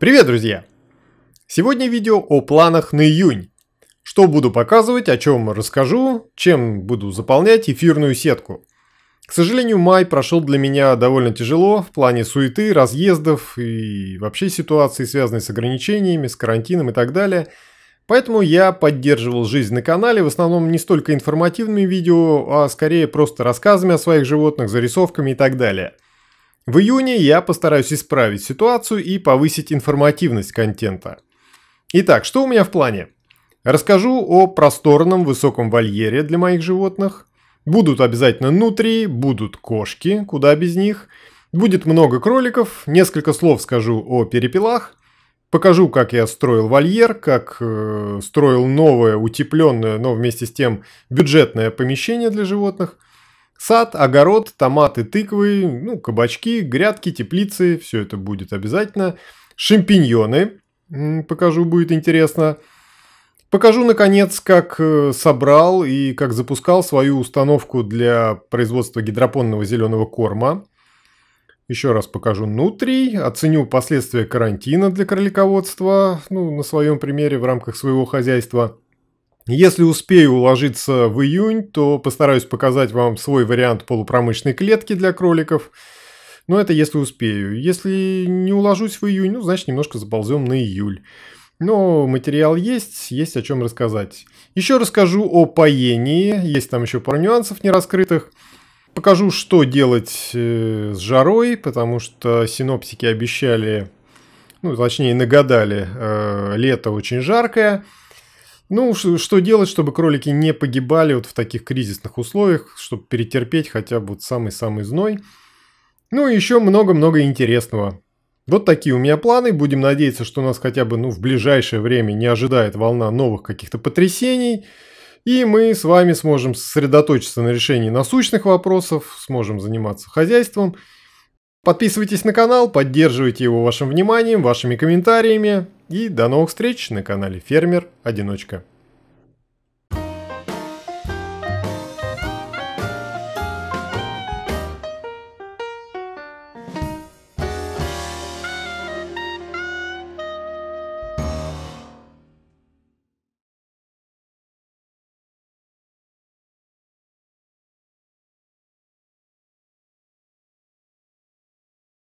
Привет, друзья! Сегодня видео о планах на июнь. Что буду показывать, о чем расскажу, чем буду заполнять эфирную сетку. К сожалению, май прошел для меня довольно тяжело в плане суеты, разъездов и вообще ситуации, связанной с ограничениями, с карантином и так далее. Поэтому я поддерживал жизнь на канале в основном не столько информативными видео, а скорее просто рассказами о своих животных, зарисовками и так далее – в июне я постараюсь исправить ситуацию и повысить информативность контента. Итак, что у меня в плане? Расскажу о просторном высоком вольере для моих животных. Будут обязательно нутрии, будут кошки, куда без них. Будет много кроликов, несколько слов скажу о перепелах. Покажу, как я строил вольер, как э, строил новое, утепленное, но вместе с тем бюджетное помещение для животных. Сад, огород, томаты, тыквы, ну, кабачки, грядки, теплицы, все это будет обязательно. Шампиньоны, покажу, будет интересно. Покажу, наконец, как э, собрал и как запускал свою установку для производства гидропонного зеленого корма. Еще раз покажу нутрий, оценю последствия карантина для кролиководства, ну, на своем примере в рамках своего хозяйства – если успею уложиться в июнь, то постараюсь показать вам свой вариант полупромышленной клетки для кроликов. Но это если успею. Если не уложусь в июнь, ну, значит, немножко заползем на июль. Но материал есть, есть о чем рассказать. Еще расскажу о поении, есть там еще пару нюансов не раскрытых. Покажу, что делать э, с жарой, потому что синоптики обещали, ну, точнее, нагадали, э, лето очень жаркое – ну, что делать, чтобы кролики не погибали вот в таких кризисных условиях, чтобы перетерпеть хотя бы вот самый-самый зной. Ну и еще много-много интересного. Вот такие у меня планы. Будем надеяться, что нас хотя бы ну, в ближайшее время не ожидает волна новых каких-то потрясений. И мы с вами сможем сосредоточиться на решении насущных вопросов, сможем заниматься хозяйством – Подписывайтесь на канал, поддерживайте его вашим вниманием, вашими комментариями. И до новых встреч на канале Фермер Одиночка.